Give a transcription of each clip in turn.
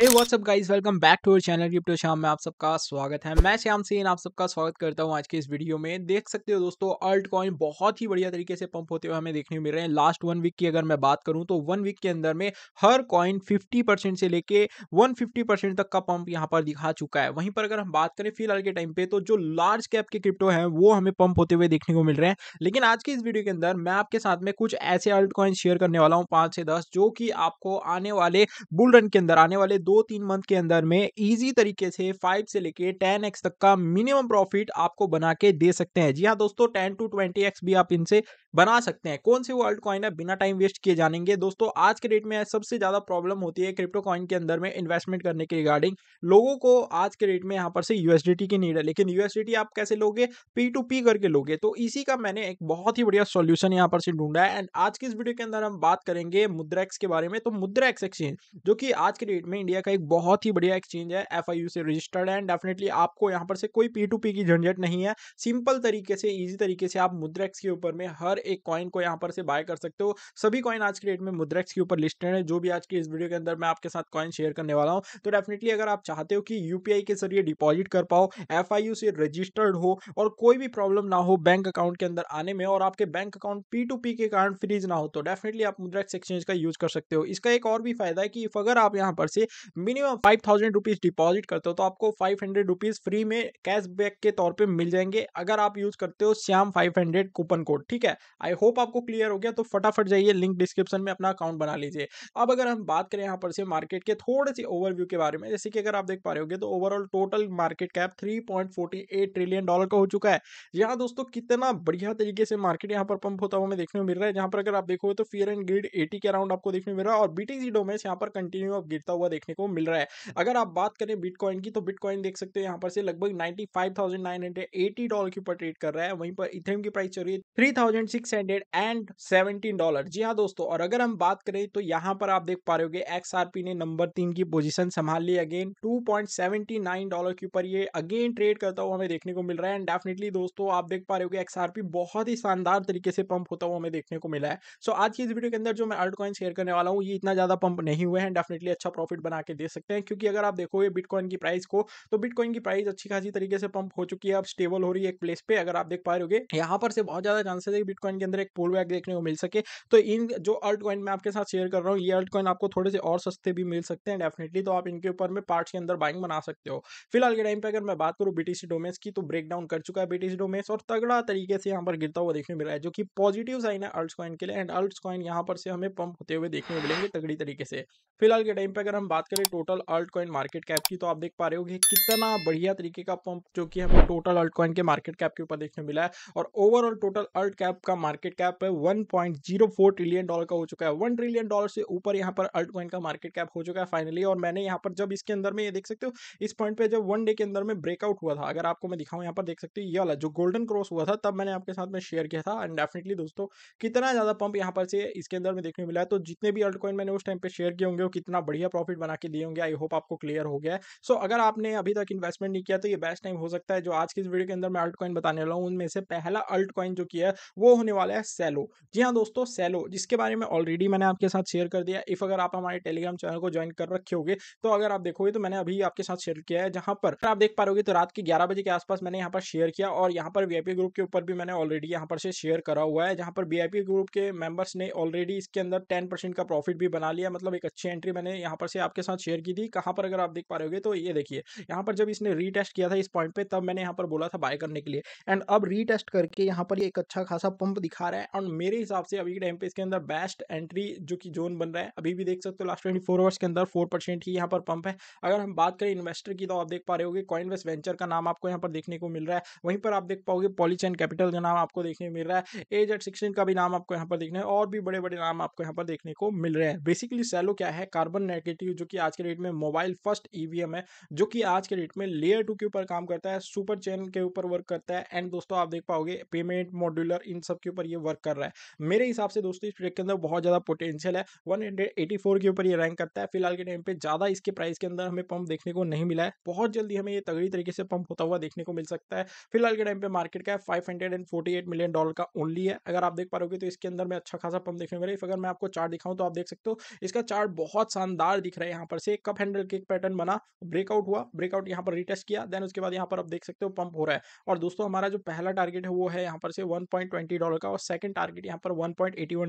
hey what's up guys welcome back to our channel crypto Sham में आप सबका स्वागत है मैं श्याम सेन आप सबका स्वागत करता हूँ आज के इस वीडियो में देख सकते हो दोस्तों अल्ट कॉइन बहुत ही बढ़िया तरीके से पंप होते हुए हमें देखने मिल रहे हैं लास्ट वन वीक की अगर मैं बात करूँ तो वन वीक के अंदर में हर कॉइन 50% से लेके 150% तक का पंप यहाँ पर दिखा चुका है वहीं पर अगर हम बात करें फिलहाल के टाइम पे तो जो लार्ज कैप के क्रिप्टो हैं वो हमें पंप होते हुए देखने को मिल रहे हैं लेकिन आज की इस वीडियो के अंदर मैं आपके साथ में कुछ ऐसे अल्ट कॉइन शेयर करने वाला हूँ पाँच से दस जो कि आपको आने वाले बुल रन के अंदर आने वाले दो तीन मंथ के अंदर में इजी तरीके से फाइव से लेके टेन एक्स तक का मिनिमम प्रॉफिट आपको बना के दे सकते हैं जी हाँ दोस्तों टेन टू ट्वेंटी एक्स भी आप इनसे बना सकते हैं कौन से वो अल्ट कॉइन है बिना टाइम वेस्ट किए जानेंगे दोस्तों आज के डेट में सबसे ज्यादा प्रॉब्लम होती है क्रिप्टो कॉइन के अंदर में इन्वेस्टमेंट करने के रिगार्डिंग लोगों को आज के डेट में यहाँ पर से यूएसडीटी की नीड है लेकिन यूएसडीटी आप कैसे लोगे पी टू पी करके लोगे तो इसी का मैंने एक बहुत ही बढ़िया सोल्यूशन यहाँ पर से ढूंढा है एंड आज की इस वीडियो के अंदर हम बात करेंगे मुद्रा एक्स के बारे में तो मुद्रा एक्स एक्सचेंज जो कि आज के डेट में इंडिया इंडिया का एक बहुत ही बढ़िया एक्सचेंज है एफ से रजिस्टर्ड है एंड डेफिनेटली आपको यहाँ पर से कोई पी टू पी की झंझट नहीं है सिंपल तरीके से ईजी तरीके से आप मुद्रेक्स के ऊपर में हर एक कॉइन को यहाँ पर से बाय कर सकते हो सभी कॉइन आज के डेट में मुद्रेक्स के ऊपर लिस्टेड है जो भी आज के इस वीडियो के अंदर मैं आपके साथ कॉइन शेयर करने वाला हूँ तो डेफिनेटली अगर आप चाहते हो कि यूपीआई के जरिए डिपॉजिट कर पाओ एफ से रजिस्टर्ड हो और कोई भी प्रॉब्लम ना हो बैंक अकाउंट के अंदर आने में और आपके bank account P to P के कारण फ्रीज ना हो तो डेफिनेटली आप मुद्रेक्स एक्सचेंज का यूज कर सकते हो इसका एक और भी फायदा है कि अगर आप यहाँ पर से minimum five thousand rupees deposit करते हो तो आपको फाइव हंड्रेड रुपीज़ फ्री में कैशबैक के तौर पे मिल जाएंगे अगर आप यूज़ करते हो Shyam five hundred coupon code ठीक है आई होप आपको क्लियर हो गया तो फटाफट जाइए लिंक डिस्क्रिप्शन में अपना अकाउंट बना लीजिए अब अगर हम बात करें यहाँ पर से मार्केट के थोड़े से ओवरव्यू के बारे में जैसे कि अगर आप देख पा रहे हो तो overall total market cap three trillion dollar का हो चुका है यहाँ दोस्तों कितना बढ़िया तरीके से मार्केट यहाँ पर पंप होता हुआ हमें देखने को मिल रहा है जहाँ पर अगर आप देखोगे तो फियर एंड ग्रीड एटी के अराउंड आपको देखने को मिल रहा है और बीटीसी डोमेस यहाँ पर कंटिन्यू गिरता हुआ देखने को मिल रहा है अगर आप बात करें बिटकॉइन की तो बिटकॉइन देख सकते हो यहाँ पर से लगभग ninety five thousand nine hundred eighty dollar के ऊपर ट्रेड कर रहा है वहीं पर इथेम की प्राइस चल रही है three thousand six hundred and seventeen dollar जी हाँ दोस्तों और अगर हम बात करें तो यहाँ पर आप देख पा रहे होगे एक्सआरपी ने नंबर तीन की पोजिशन संभाल ली again two point seventy nine dollar के ऊपर ये अगेन ट्रेड करता हुआ हमें देखने को मिल रहा है एंड डेफिनेटली दोस्तों आप देख पा रहे हो होगे एक्सआरपी बहुत ही शानदार तरीके से पंप होता हुआ हमें देखने को मिला है सो so, आज की इस वीडियो के अंदर जो मैं अल्टकॉइन शेयर करने वाला हूँ ये इतना ज्यादा पंप नहीं हुआ है डेफिनेटली अच्छा प्रॉफिट बना के दे सकते हैं क्योंकि अगर आप देखोगे बिटकॉइन की प्राइस को तो बिटकॉइन की प्राइस अच्छी खासी तरीके से पंप हो चुकी है अब स्टेबल हो रही है एक प्लेस पे अगर आप देख पा रहे होगे यहाँ पर से बहुत ज्यादा चांसेस है बिटकॉइन के अंदर एक पोल बैक देखने को मिल सके तो इन जो अल्ट कॉइन मैं आपके साथ शेयर कर रहा हूँ ये अल्ट कॉइन आपको थोड़े से और सस्ते भी मिल सकते हैं डेफिनेटली तो आप इनके ऊपर में पार्ट के अंदर बाइंग बना सकते हो फिलहाल के टाइम पर अगर मैं बात करूँ बीटीसी डोमेस की तो ब्रेक डाउन कर चुका है बीटीसी डोमेस और तगड़ा तरीके से यहाँ पर गिरता हुआ देखने मिल रहा है जो कि पॉजिटिव साइन है अल्ट कॉइन के लिए एंड अल्ट कॉइन यहाँ पर से हमें पंप होते हुए देखने को मिलेंगे तगड़ी तरीके से फिलहाल के टाइम पर अगर हम बात करें total altcoin market cap की तो आप देख पा रहे हो कितना बढ़िया तरीके का पंप जो कि हमें टोटल अल्ट कॉइन के मार्केट कैप के ऊपर देखने मिला है और ओवरऑल टोटल अल्ट कैप का मार्केट कैप है वन ट्रिलियन डॉलर का हो चुका है वन ट्रिलियन डॉलर से ऊपर यहाँ पर अल्ट कॉइन का मार्केट कैप हो चुका है फाइनली और मैंने यहाँ पर जब इसके अंदर में ये देख सकते हो इस पॉइंट पर जब वन डे के अंदर में ब्रेकआउट हुआ था अगर आपको मैं दिखाऊँ यहाँ पर देख सकते हो ये वाला जो गोल्डन क्रॉस हुआ था तब मैंने आपके साथ में शेयर किया था एंड डेफिनेटली दोस्तों कितना ज़्यादा पंप यहाँ पर से इसके अंदर में देखने मिला है तो जितने भी अल्ट कॉइन मैंने उस टाइम पर शेयर किए होंगे वो कितना बढ़िया प्रॉफिट बना के के दिए होंगे आई होप आपको क्लियर हो गया सो so, अगर आपने अभी तक इन्वेस्टमेंट नहीं किया तो ये बेस्ट टाइम हो सकता है जो आज की इस वीडियो के अंदर मैं अल्ट कॉइन बताने वाला हूँ उनमें से पहला अल्ट कॉइन जो किया है वो होने वाला है सेलो जी हाँ दोस्तों सेलो जिसके बारे में ऑलरेडी मैंने आपके साथ शेयर कर दिया इफ अगर आप हमारे टेलीग्राम चैनल को ज्वाइन कर रखे होगे तो अगर आप देखोगे तो मैंने अभी आपके साथ शेयर किया है जहां पर आप देख पा रहे तो रात के ग्यारह बजे के आसपास मैंने यहाँ पर शेयर किया और यहाँ पर वी ग्रुप के ऊपर भी मैंने ऑलरेडी यहाँ पर से शेयर करा हुआ है जहां पर वी ग्रुप के मेंबर्स ने ऑलरेडी इसके अंदर टेन का प्रॉफिट भी बना लिया मतलब एक अच्छी एंट्री मैंने यहाँ पर से आपके साथ साथ शेयर की थी कहाँ पर अगर आप देख पा रहे होगे तो ये देखिए यहाँ पर जब इसने रीटेस्ट किया था इस पॉइंट पे तब मैंने यहाँ पर बोला था बाय करने के लिए एंड अब रीटेस्ट करके यहाँ पर एक अच्छा खासा पंप दिखा रहा है और मेरे हिसाब से अभी के टाइम पे इसके अंदर बेस्ट एंट्री जो कि जोन बन रहा है अभी भी देख सकते हो लास्ट ट्वेंटी फोर आवर्स के अंदर फोर परसेंट ही यहाँ पर पंप है अगर हम बात करें इन्वेस्टर की तो आप देख पा रहे होगे कॉइन वेस्ट वेंचर का नाम आपको यहाँ पर देखने को मिल रहा है वहीं पर आप देख पाओगे पॉलीचैन कैपिटल का नाम आपको देखने को मिल रहा है एज एट सिक्सटीन का भी नाम आपको यहाँ पर देखने और भी बड़े बड़े नाम आपको यहाँ पर देखने को मिल रहे हैं बेसिकली सैलो क्या है कार्बन नेगेटिव जो कि आज के डेट में मोबाइल फर्स्ट ईवीएम है जो कि आज के डेट में लेयर टू के ऊपर काम करता है सुपर चेन के ऊपर वर्क करता है एंड दोस्तों आप देख पाओगे पेमेंट मॉड्यूलर इन सब के ऊपर ये वर्क कर रहा है मेरे हिसाब से दोस्तों इस प्रोडक्ट के अंदर बहुत ज़्यादा पोटेंशियल है वन के ऊपर ये रैंक करता है फिलहाल के टाइम पर ज़्यादा इसके प्राइस के अंदर हमें पंप देखने को नहीं मिला है बहुत जल्दी हमें ये तगड़ी तरीके से पंप होता हुआ देखने को मिल सकता है फिलहाल के टाइम पे मार्केट का five hundred and forty eight million dollar का ओनली है अगर आप देख पा रहे तो इसके अंदर में अच्छा खासा पंप देखने को मिला अगर मैं आपको चार्ट दिखाऊं तो आप देख सकते हो इसका चार्ट बहुत शानदार दिख रहा है यहाँ पर से कप हैंडल के पैटर्न बना ब्रेकआउट हुआ ब्रेकआउट यहाँ पर रिटेस्ट किया देन उसके बाद यहाँ पर आप देख सकते हो पंप हो रहा है और दोस्तों हमारा जो पहला टारगेट है वो है यहाँ पर से 1.20 डॉलर का और सेकंड टारगेट यहाँ पर वन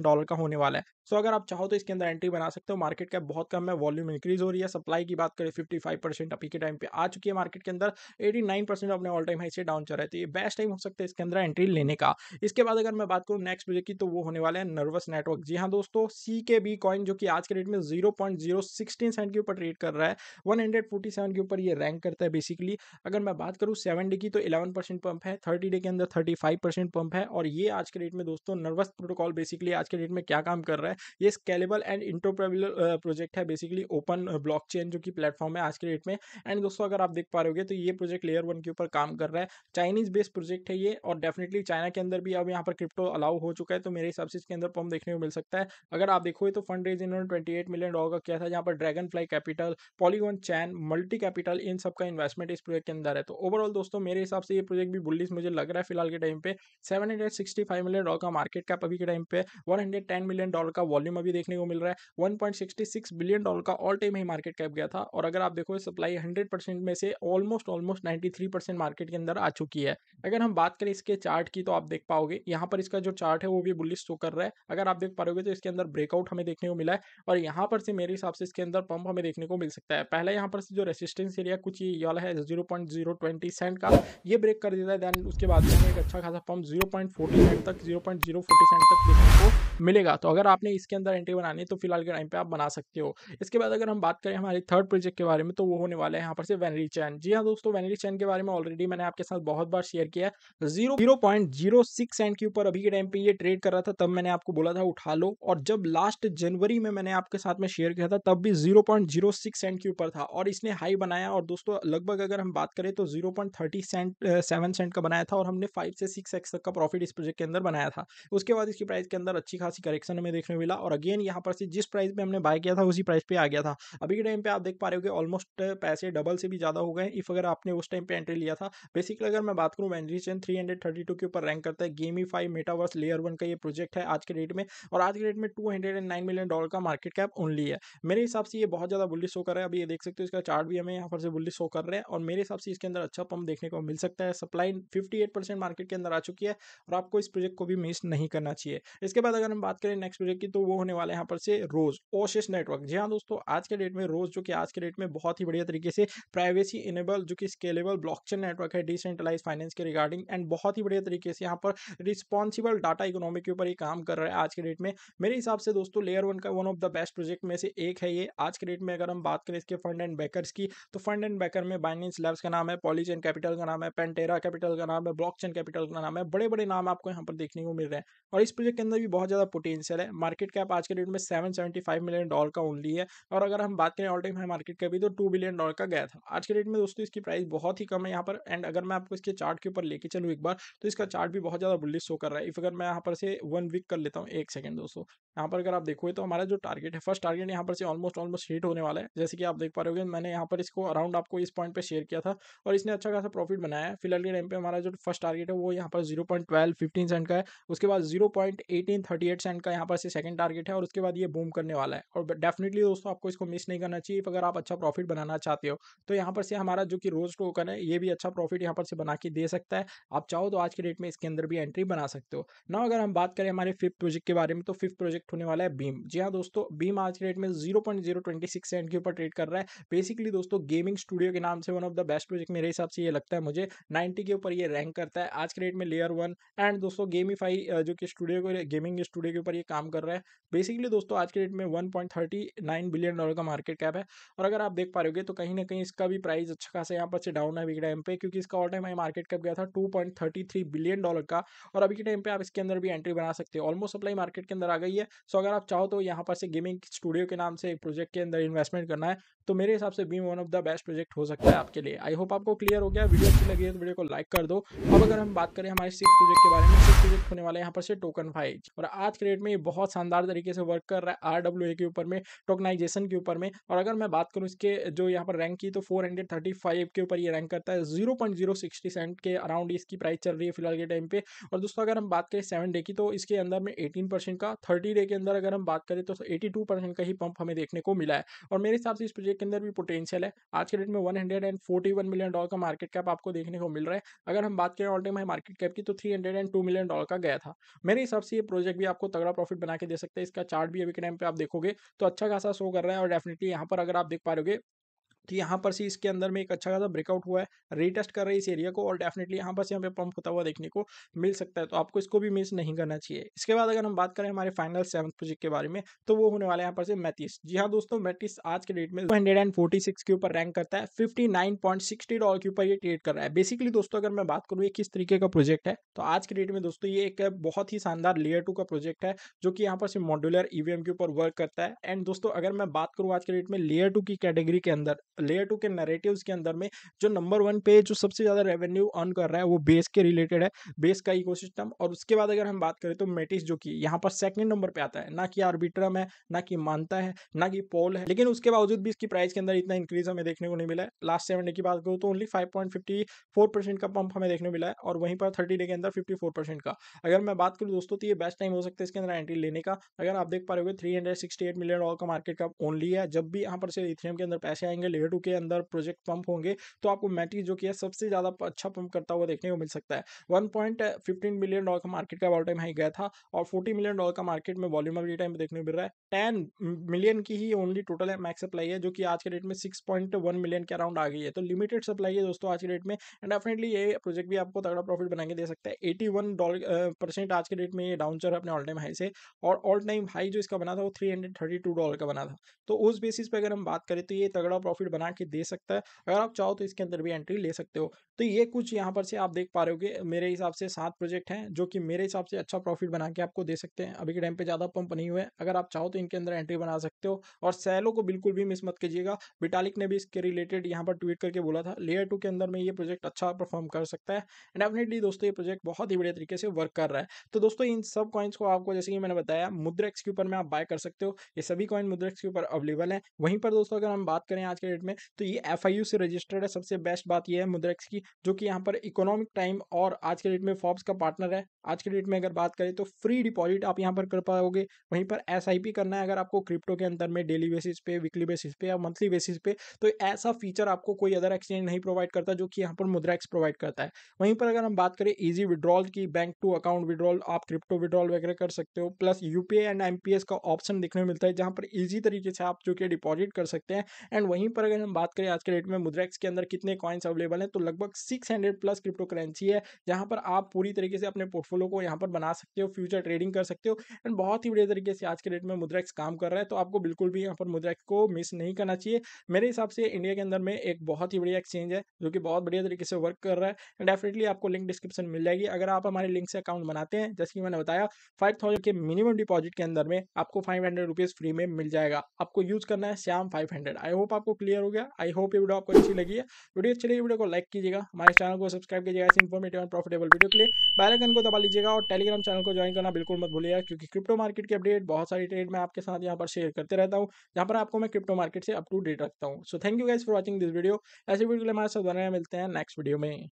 डॉलर का होने वाला है सो अगर आप चाहो तो इसके अंदर एंट्री बना सकते हो मार्केट का बहुत कम है वॉल्यूम इंक्रीज हो रही है सप्लाई की बात करें 55 परसेंट अभी के टाइम पर आ चुकी है मार्केट के अंदर 89 परसेंट अपने ऑल टाइम हाई से डाउन चल रहे थे बेस्ट टाइम हो सकता है इसके अंदर एंट्री लेने का इसके बाद अगर मैं बात करूँ नेक्स्ट प्रोजेक्ट की तो वो होने वाला है नर्वस नेटवर्क जी हाँ दोस्तों सी के बी कॉइन जो कि आज के डेट में zero point zero sixteen seven के ऊपर ट्रेड कर रहा है वन हंड्रेड फोर्टी सेवन के ऊपर ये रैंक करता है बेसिकली अगर मैं बात करूँ सेवन डे की तो इलेवन परसेंट पंप है थर्टी डे के अंदर थर्टी फाइव परसेंट पंप है और ये आज के डेट में दोस्तों नर्वस प्रोटोकॉल बेसिकली आज के डेट में क्या काम कर रहा है ये स्केलेबल एंड इंटरप्रेबल प्रोजेक्ट है बेसिकली ओपन ब्लॉकचेन जो कि प्लेटफॉर्म है आज के डेट में एंड दोस्तों अगर आप देख पा रहे हो तो ये प्रोजेक्ट लेयर वन के ऊपर काम कर रहा है चाइनीज बेस्ड प्रोजेक्ट है ये और डेफिनेटली चाइना के अंदर भी अब यहाँ पर क्रिप्टो अलाउ हो चुका है तो मेरे हिसाब से इसके अंदर पंप देखने को मिल सकता है अगर आप देखोगे तो फंड रेज इन्होंने ट्वेंटी मिलियन डॉलर का किया था जहाँ पर Dragon Butterfly Capital Polygon chain multi capital इन सबका इन्वेस्टमेंट इस प्रोजेक्ट के अंदर है तो ओवरऑल दोस्तों मेरे हिसाब से ये प्रोजेक्ट भी बुलिस मुझे लग रहा है फिलहाल के टाइम पे 765 मिलियन डॉलर का मार्केट कैप अभी के टाइम पे 110 मिलियन डॉलर का वॉल्यूम अभी देखने को मिल रहा है 1.66 बिलियन डॉलर का ऑल टाइम ही मार्केट कैप गया था और अगर आप देखो सप्लाई हंड्रेड में से ऑलमोस्ट ऑलमोस्ट नाइन्टी मार्केट के अंदर आ चुकी है अगर हम बात करें इसके चार्ट की तो आप देख पाओगे यहाँ पर इसका जो चार्ट है वो भी बुलिस शो तो कर रहा है अगर आप देख पाओगे तो इसके अंदर ब्रेकआउट हमें देखने को मिला है और यहाँ पर से मेरे हिसाब से इसके अंदर पंप जंप हमें देखने को मिल सकता है पहला यहाँ पर से जो रेसिस्टेंस एरिया कुछ ये वाला है zero point zero twenty cent का ये ब्रेक कर देता है देन उसके बाद में एक अच्छा खासा pump zero point forty cent तक zero point zero forty cent तक देखने को मिलेगा तो अगर आपने इसके अंदर एंट्री बनानी है तो फिलहाल के टाइम पे आप बना सकते हो इसके बाद अगर हम बात करें हमारे थर्ड प्रोजेक्ट के बारे में तो वो होने वाला है यहाँ पर से वैनरी चैन जी हाँ दोस्तों वैनरी चैन के बारे में ऑलरेडी मैंने आपके साथ बहुत बार शेयर किया zero zero point zero six cent के ऊपर अभी के टाइम पे ये ट्रेड कर रहा था तब मैंने आपको बोला था उठा लो और जब लास्ट जनवरी में मैंने आपके साथ में शेयर किया था तब भी zero point zero six cent के ऊपर था और इसने हाई बनाया और दोस्तों लगभग अगर हम बात करें तो zero point thirty cent seven cent का बनाया था और हमने फाइव से सिक्स एक्स तक का प्रॉफिट इस प्रोजेक्ट के अंदर बनाया था उसके बाद इसकी प्राइस के अंदर अच्छी खासी करेक्शन हमें देखने मिला और अगेन यहाँ पर से जिस प्राइस पे हमने बाय किया था उसी प्राइस पे आ गया था अभी के टाइम पे आप देख पा रहे हो कि ऑलमोस्ट पैसे डबल से भी ज़्यादा हो गए इफ़ अगर आपने उस टाइम पे एंट्री लिया था बेसिकली अगर मैं बात करूँ वेंड्री चेन थ्री के ऊपर रैंक करता है गेमी फाइव मेटावर्स लेयर वन का ये प्रोजेक्ट है आज के डेट में और आज के डेट में टू मिलियन डॉलर का मार्केट कैप ओनली है मेरे हिसाब से ये बहुत ज़्यादा बुलिस शो कर रहा है अभी ये देख सकते हो इसका चार्ट भी हमें यहाँ पर से बुलिस शो कर रहे हैं और मेरे हिसाब से इसके अंदर अच्छा पंप देखने को मिल सकता है सप्लाई फिफ्टी मार्केट के अंदर आ चुकी है और आपको इस प्रोजेक्ट को भी मिस नहीं करना चाहिए इसके बाद अगर में बात करें नेक्स्ट प्रोजेक्ट की तो वो होने वाला है यहाँ पर से रोज ओशिस नेटवर्क जी हाँ दोस्तों आज के डेट में रोज जो कि आज के डेट में बहुत ही बढ़िया तरीके से प्राइवेसी इनेबल जो कि स्केलेबल ब्लॉकचेन नेटवर्क है डिसेंट्रलाइज फाइनेंस के रिगार्डिंग एंड बहुत ही बढ़िया तरीके से यहाँ पर रिस्पॉन्सिबल डाटा इकोनॉमी के ऊपर ये काम कर रहा है आज के डेट में मेरे हिसाब से दोस्तों लेयर वन का one of the best project में से एक है ये आज के डेट में अगर हम बात करें इसके फंड एंड बैकर्स की तो फंड एंड बैकर में बाइनेंस लैब्स का नाम है पॉलीचेन कैपिटल का नाम है पेंटेरा कैपिटल का नाम है ब्लॉक कैपिटल का नाम है बड़े बड़े नाम आपको यहाँ पर देखने को मिल रहे हैं और इस प्रोजेक्ट के अंदर भी बहुत ज़्यादा पोटेंशियल है मार्केट कैप आज के डेट में seven seventy five million dollar का ओनली है और अगर हम बात करें ऑल टाइम हाई मार्केट का भी तो टू बिलियन डॉलर का गया था आज के डेट में दोस्तों इसकी प्राइस बहुत ही कम है यहाँ पर एंड अगर मैं आपको इसके चार्ट के ऊपर लेके चलूँ एक बार तो इसका चार्ट भी बहुत ज़्यादा बुलिस शो कर रहा है इफ अगर मैं यहाँ पर से वन वीक कर लेता हूँ एक सेकंड दोस्तों यहाँ पर अगर आप देखोगे तो हमारा जो टारगेट है फर्स्ट टारगेट यहाँ पर से ऑलमोस्ट ऑलमोस्ट हिट होने वाला है जैसे कि आप देख पा रहे हो मैंने यहाँ पर इसको अराउंड आपको इस पॉइंट पर शेयर किया था और इसने अच्छा खासा प्रॉफिट बनाया है फिलहाल के टाइम पर हमारा जो फर्स्ट टारगेट है वो यहाँ पर zero point twelve fifteen cent का है उसके बाद zero point eighteen thirty forty eight cent का यहाँ पर से सेकंड टारगेट है और उसके बाद ये बूम करने वाला है और डेफिनेटली दोस्तों आपको इसको मिस नहीं करना चाहिए अगर आप अच्छा प्रॉफिट बनाना चाहते हो तो यहाँ पर से हमारा जो कि रोज टोकन है ये भी अच्छा प्रॉफिट यहाँ पर से बना के दे सकता है आप चाहो तो आज के डेट में इसके अंदर भी एंट्री बना सकते हो ना अगर हम बात करें हमारे फिफ्थ प्रोजेक्ट के बारे में तो फिफ्थ प्रोजेक्ट होने वाला है बीम जी हाँ दोस्तों बीम आज के डेट में जीरो सेंट के ऊपर ट्रेड कर रहा है बेसिकली दोस्तों गेमिंग स्टूडियो के नाम से one of the best project मेरे हिसाब से ये लगता है मुझे नाइनटी के ऊपर ये रैंक करता है आज के डेट में लेयर वन एंड दोस्तों गेमीफाई जो कि स्टूडियो को गेमिंग टुडे के ऊपर ये काम कर रहा है बेसिकली दोस्तों आज के डेट में 1.39 बिलियन डॉलर का मार्केट कैप है और अगर आप देख पा रहे हो तो कहीं ना कहीं इसका भी प्राइस अच्छा खासा यहाँ पर से डाउन है अभी टाइम पे क्योंकि इसका all time high market cap गया था टू बिलियन डॉलर का और अभी के टाइम पे आप इसके अंदर भी एंट्री बना सकते हो ऑलमोस्ट सप्लाई मार्केट के अंदर आ गई है सो अगर आप चाहो तो यहाँ पर से गेमिंग स्टूडियो के नाम से एक प्रोजेक्ट के अंदर इन्वेस्टमेंट करना है तो मेरे हिसाब से Beam one of the best project हो सकता है आपके लिए आई होप आपको क्लियर हो गया वीडियो अच्छी लगी है तो वीडियो को लाइक कर दो अब अगर हम बात करें हमारे सिक्स प्रोजेक्ट के बारे में सिक्स प्रोजेक्ट होने वाला है यहाँ पर से टोकन फाइज और आज के डेट में ये बहुत शानदार तरीके से वर्क कर रहा है आर डब्ल्यू ए के ऊपर में टोकनाइजेशन के ऊपर में और अगर मैं बात करूँ इसके जो यहाँ पर रैंक की तो फोर हंड्रेड थर्टी फाइव के ऊपर ये रैंक करता है zero point zero sixty cent के अराउंड इसकी प्राइस चल रही है फिलहाल के टाइम पे और दोस्तों अगर हम बात करें सेवन डे की तो इसके अंदर में एटीन परसेंट का थर्टी डे के अंदर अगर हम बात करें तो एटी टू परसेंट का ही पंप हमें देखने को मिला है और मेरे हिसाब से इस प्रोजेक्ट के अंदर भी पोटेंशियल है आज के डेट में 141 मिलियन डॉलर का मार्केट कैप आपको देखने को मिल रहा है अगर हम बात करें all time high market cap की तो 302 मिलियन डॉलर का गया था मेरे हिसाब से ये प्रोजेक्ट भी आपको तगड़ा प्रॉफिट बना के दे सकते हैं इसका चार्ट भी अभी के टाइम पर आप देखोगे तो अच्छा खासा शो कर रहा है और डेफिनेटली यहाँ पर अगर आप देख पा रहे तो यहाँ पर से इसके अंदर में एक अच्छा खासा ब्रेकआउट हुआ है रीटेस्ट कर रही है इस एरिया को और डेफिनेटली यहाँ पर से हमें पंप होता हुआ देखने को मिल सकता है तो आपको इसको भी मिस नहीं करना चाहिए इसके बाद अगर हम बात करें हमारे फाइनल सेवन प्रोजेक्ट के बारे में तो वो होने वाला है यहाँ पर से मैथिस जी हाँ दोस्तों मैटिस आज के डेट में हंड्रेड के ऊपर रैंक करता है फिफ्टी डॉलर के ऊपर ये ट्रेड कर रहा है बेसिकली दोस्तों अगर मैं बात करूँ ये किस तरीके का प्रोजेक्ट है तो आज के डेट में दोस्तों ये एक बहुत ही शानदार लेयर टू का प्रोजेक्ट है जो कि यहाँ पर से मॉड्यूलर ईवीएम e के ऊपर वर्क करता है एंड दोस्तों अगर मैं बात करूँ आज के डेट में लेयर टू की कैटेगरी के अंदर लेयर टू के नरेटिव के अंदर में जो नंबर वन पे जो सबसे ज़्यादा रेवेन्यू अर्न कर रहा है वो बेस के रिलेटेड है बेस का इकोसिस्टम और उसके बाद अगर हम बात करें तो मेटिस जो कि यहाँ पर सेकंड नंबर पे आता है ना कि आर्बिट्रम है ना कि मानता है ना कि पोल है लेकिन उसके बावजूद भी इसकी प्राइस के अंदर इतना इंक्रीज हमें देखने को नहीं मिला है लास्ट सेवन डे की बात करूँ तो ओनली फाइव का पंप हमें देखने को मिला है और वहीं पर थर्टी डे के अंदर फिफ्टी का अगर मैं बात करूँ दोस्तों तो ये बेस्ट टाइम हो सकता है इसके अंदर एंट्री लेने का अगर आप देख पा रहे हो थ्री मिलियन डॉलर का मार्केट का ओनली है जब भी यहाँ पर से इथेरियम के अंदर पैसे आएंगे लेयर ग्रेड टू के अंदर प्रोजेक्ट पंप होंगे तो आपको मैटिक जो कि है सबसे ज़्यादा अच्छा पंप करता हुआ देखने को मिल सकता है one point fifteen million dollar का मार्केट का वॉल्यूम हाई गया था और फोर्टी मिलियन डॉलर का मार्केट में वॉल्यूम अभी टाइम देखने को मिल रहा है टेन मिलियन की ही ओनली टोटल मैक्स सप्लाई है जो कि आज के डेट में सिक्स मिलियन के अराउंड आ गई है तो लिमिटेड सप्लाई है दोस्तों आज के डेट में एंड डेफिनेटली ये प्रोजेक्ट भी आपको तगड़ा प्रॉफिट बना के दे सकता है एटी वन परसेंट आज के डेट में ये डाउन चल अपने ऑल टाइम हाई से और ऑल टाइम हाई जो इसका बना था वो three hundred thirty two dollar का बना था तो उस बेसिस पर अगर हम बात करें तो ये तगड़ा प्रॉफिट बना के दे सकता है अगर आप चाहो तो इसके अंदर भी एंट्री ले सकते हो तो ये कुछ यहाँ पर से आप देख पा रहे हो कि मेरे हिसाब से सात प्रोजेक्ट हैं जो कि मेरे हिसाब से अच्छा प्रॉफिट बना के आपको दे सकते हैं अभी के टाइम पे ज़्यादा पंप नहीं हुए अगर आप चाहो तो इनके अंदर एंट्री बना सकते हो और सैलो को बिल्कुल भी मिस मत कीजिएगा बिटालिक ने भी इसके रिलेटेड यहाँ पर ट्वीट करके बोला था लेयर टू के अंदर में ये प्रोजेक्ट अच्छा परफॉर्म कर सकता है डेफिनेटली दोस्तों ये प्रोजेक्ट बहुत ही बढ़िया तरीके से वर्क कर रहा है तो दोस्तों इन सब कॉइन्स को आपको जैसे कि मैंने बताया मुद्रेक्स के ऊपर में आप बाय कर सकते हो ये सभी कॉइन मुद्रेक्स के ऊपर अवेलेबल है वहीं पर दोस्तों अगर हम बात करें आज के डेट में तो ये एफ से रजिस्टर्ड है सबसे बेस्ट बात यह है मुद्रेक्स की जो कि यहाँ पर इकोनॉमिक टाइम और आज के डेट में फॉर्ब्स का पार्टनर है आज के डेट में अगर बात करें तो फ्री डिपॉजिट आप यहाँ पर कर पाओगे वहीं पर एस करना है अगर आपको क्रिप्टो के अंदर में डेली बेसिस पे वीकली बेसिस पे या मंथली बेसिस पे तो ऐसा फीचर आपको कोई अदर एक्सचेंज नहीं प्रोवाइड करता जो कि यहाँ पर मुद्रेक्स प्रोवाइड करता है वहीं पर अगर हम बात करें ईजी विड्रॉल की बैंक टू अकाउंट विड्रॉल आप क्रिप्टो विड्रॉल वगैरह कर सकते हो प्लस यूपीआई एंड एमपीएस का ऑप्शन देखने को मिलता है जहाँ पर ईजी तरीके से आप जो कि डिपॉजिट कर सकते हैं एंड वहीं पर अगर अगर हम बात करें आज के डेट में मुद्रेक्स के अंदर कितने कॉइन्स अवेलेबल हैं तो लगभग six hundred plus crypto currency है जहाँ पर आप पूरी तरीके से अपने पोर्टफोलियो को यहाँ पर बना सकते हो फ्यूचर ट्रेडिंग कर सकते हो एंड बहुत ही बढ़िया तरीके से आज के डेट में मुद्रेक्स काम कर रहा है तो आपको बिल्कुल भी यहाँ पर मुद्रेक्स को मिस नहीं करना चाहिए मेरे हिसाब से इंडिया के अंदर में एक बहुत ही बढ़िया एक्सचेंज है जो कि बहुत बढ़िया तरीके से वर्क कर रहा है एंड डेफिनेटली आपको लिंक डिस्क्रिप्शन मिल जाएगी अगर आप हमारे लिंक से अकाउंट बनाते हैं जैसे कि मैंने बताया फाइव के मिनिमम डिपॉजिट के अंदर में आपको फाइव हंड्रेड फ्री में मिल जाएगा आपको यूज करना है Shyam five hundred I hope आपको क्लियर क्लियर हो गया आई होप ये वीडियो आपको अच्छी लगी है वीडियो अच्छी लगी वीडियो को लाइक कीजिएगा हमारे चैनल को सब्सक्राइब कीजिएगा ऐसे इन्फॉर्मेटिव एंड प्रॉफिटेबल वीडियो के लिए बैलकन को दबा लीजिएगा और टेलीग्राम चैनल को ज्वाइन करना बिल्कुल मत भूलिएगा क्योंकि क्रिप्टो मार्केट की अपडेट बहुत सारी ट्रेड मैं आपके साथ यहाँ पर शेयर करते रहता हूँ जहाँ पर आपको मैं क्रिप्टो मार्केट से अप टू डेट रखता हूँ so thank you guys for watching this video ऐसे वीडियो के लिए हमारे साथ बनाया मिलते हैं नेक्स्ट वीडियो में